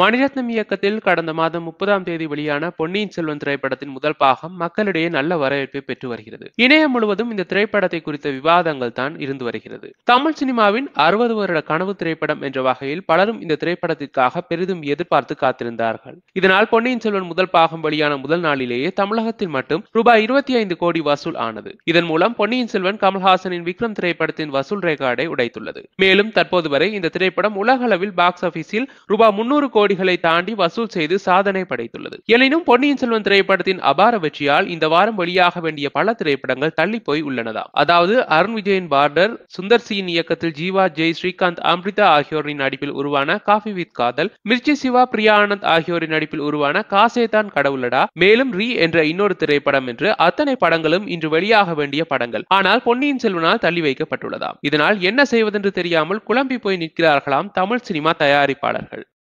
மணிரத்னம் இயக்கத்தில் கடந்த மாதம் முப்பதாம் தேதி வெளியான பொன்னியின் செல்வன் திரைப்படத்தின் முதல் பாகம் மக்களிடையே நல்ல வரவேற்பை பெற்று வருகிறது இணையம் முழுவதும் இந்த திரைப்படத்தை குறித்த விவாதங்கள் தான் இருந்து வருகிறது தமிழ் சினிமாவின் அறுபது வருட கனவு திரைப்படம் என்ற வகையில் பலரும் இந்த திரைப்படத்திற்காக பெரிதும் எதிர்பார்த்து காத்திருந்தார்கள் இதனால் பொன்னியின் செல்வன் முதல் பாகம் வெளியான முதல் நாளிலேயே தமிழகத்தில் மட்டும் ரூபாய் இருபத்தி ஐந்து கோடி வசூல் ஆனது இதன் மூலம் பொன்னியின் செல்வன் கமல்ஹாசனின் விக்ரம் திரைப்படத்தின் வசூல் ரேகார்டை உடைத்துள்ளது மேலும் தற்போது வரை இந்த திரைப்படம் உலகளவில் பாக்ஸ் ஆபீஸில் ரூபாய் முன்னூறு கோடி கோடிகளை தாண்டி வசூல் செய்து சாதனை படைத்துள்ளது எனினும் பொன்னியின் செல்வன் திரைப்படத்தின் அபார வெற்றியால் இந்த வாரம் வெளியாக வேண்டிய பல திரைப்படங்கள் தள்ளி போய் உள்ளனதா அதாவது அருண் விஜயின் பார்டர் சுந்தர் சியின் இயக்கத்தில் ஜீவா ஜெய் ஸ்ரீகாந்த் அம்ரிதா ஆகியோரின் நடிப்பில் உருவான காஃபி வித் காதல் மிர்ச்சி சிவா பிரியா ஆனந்த் ஆகியோரின் நடிப்பில் உருவான காசேதான் கடவுளடா மேலும் ரீ என்ற இன்னொரு திரைப்படம் என்று அத்தனை படங்களும் இன்று வெளியாக வேண்டிய படங்கள் ஆனால் பொன்னியின் செல்வனால் தள்ளி வைக்கப்பட்டுள்ளதாம் இதனால் என்ன செய்வதென்று தெரியாமல் குழம்பி போய் நிற்கிறார்களாம் தமிழ் சினிமா தயாரிப்பாளர்கள்